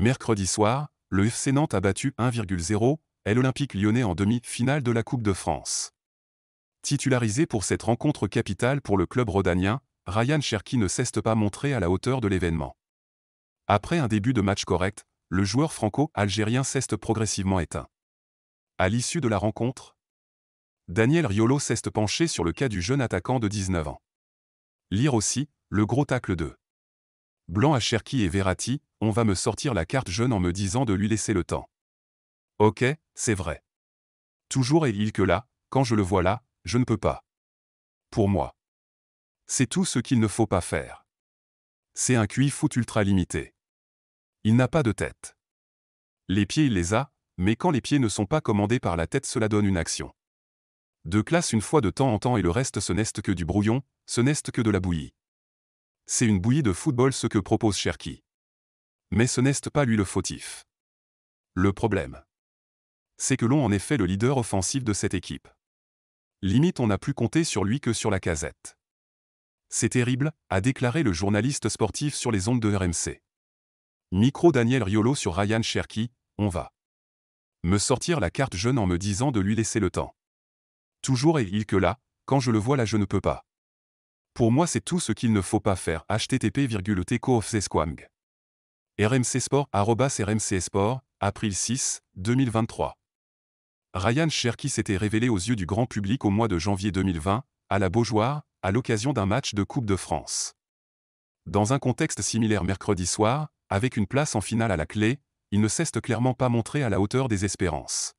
Mercredi soir, le FC Nantes a battu 1,0 l'Olympique lyonnais en demi-finale de la Coupe de France. Titularisé pour cette rencontre capitale pour le club rhodanien, Ryan Cherki ne cesse pas montrer à la hauteur de l'événement. Après un début de match correct, le joueur franco-algérien ceste progressivement éteint. À l'issue de la rencontre, Daniel Riolo ceste penché sur le cas du jeune attaquant de 19 ans. Lire aussi, le gros tacle 2. Blanc à Cherki et Verratti, on va me sortir la carte jeune en me disant de lui laisser le temps. Ok, c'est vrai. Toujours est-il que là, quand je le vois là, je ne peux pas. Pour moi. C'est tout ce qu'il ne faut pas faire. C'est un cuit foot ultra limité. Il n'a pas de tête. Les pieds, il les a, mais quand les pieds ne sont pas commandés par la tête, cela donne une action. De classe une fois de temps en temps et le reste ce n'est que du brouillon, ce n'est que de la bouillie. C'est une bouillie de football ce que propose Cherki. Mais ce n'est pas lui le fautif. Le problème. C'est que l'on en est fait le leader offensif de cette équipe. Limite on n'a plus compté sur lui que sur la casette. C'est terrible, a déclaré le journaliste sportif sur les ondes de RMC. Micro Daniel Riolo sur Ryan Cherki, on va. Me sortir la carte jeune en me disant de lui laisser le temps. Toujours est-il que là, quand je le vois là je ne peux pas. Pour moi, c'est tout ce qu'il ne faut pas faire. http teco of RMC Sport, RMC Sport, avril 6, 2023. Ryan Cherki s'était révélé aux yeux du grand public au mois de janvier 2020, à la Beaujoire, à l'occasion d'un match de Coupe de France. Dans un contexte similaire mercredi soir, avec une place en finale à la clé, il ne cesse clairement pas montrer à la hauteur des espérances.